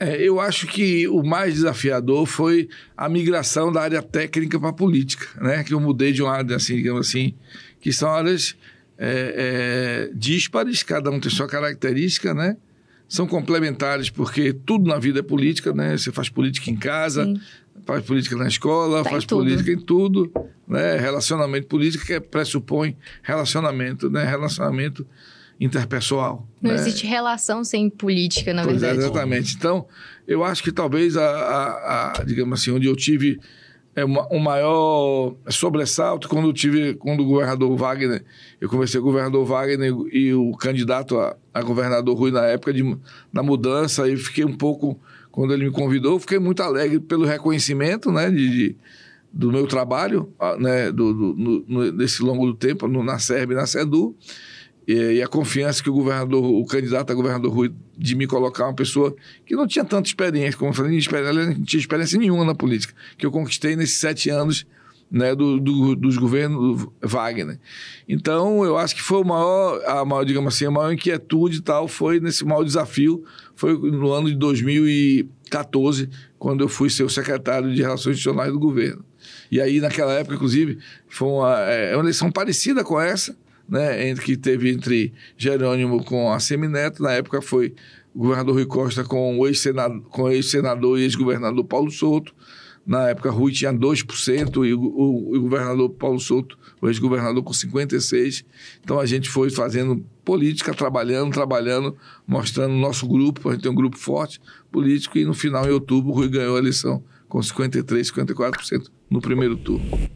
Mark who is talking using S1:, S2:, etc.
S1: É, eu acho que o mais desafiador foi a migração da área técnica para a política, né? Que eu mudei de uma área, assim, digamos assim, que são áreas é, é, díspares, cada um tem sua característica, né? São complementares porque tudo na vida é política, né? Você faz política em casa, Sim. faz política na escola, tá faz em política em tudo, né? Relacionamento político que é, pressupõe relacionamento, né? Relacionamento interpessoal. Não né? existe
S2: relação sem política, na pois é, verdade. É,
S1: exatamente. Então, eu acho que talvez, a, a, a digamos assim, onde eu tive é, uma, um maior sobressalto quando eu tive quando o governador Wagner eu conversei com o governador Wagner e o candidato a, a governador Rui na época de, na mudança e fiquei um pouco quando ele me convidou fiquei muito alegre pelo reconhecimento né de, de do meu trabalho ah, né do, do no, nesse longo do tempo no, na Serb, e na Sedu e, a confiança que o governador, o candidato a governador Rui, de me colocar uma pessoa que não tinha tanta experiência, como eu falei, não tinha experiência nenhuma na política, que eu conquistei nesses sete anos né, do, do, dos governos do Wagner. Então, eu acho que foi o maior, a maior, digamos assim, a maior inquietude e tal, foi nesse maior desafio, foi no ano de 2014, quando eu fui ser o secretário de Relações Institucionais do governo. E aí, naquela época, inclusive, foi uma, é, uma eleição parecida com essa, né, entre, que teve entre Jerônimo com a Semineto, na época foi o governador Rui Costa com o ex-senador ex e ex-governador Paulo Souto. Na época, Rui tinha 2% e o, o, o, governador Paulo Souto, o ex-governador, com 56%. Então, a gente foi fazendo política, trabalhando, trabalhando, mostrando o nosso grupo. A gente tem um grupo forte político e, no final, em outubro, Rui ganhou a eleição com 53%, 54% no primeiro turno.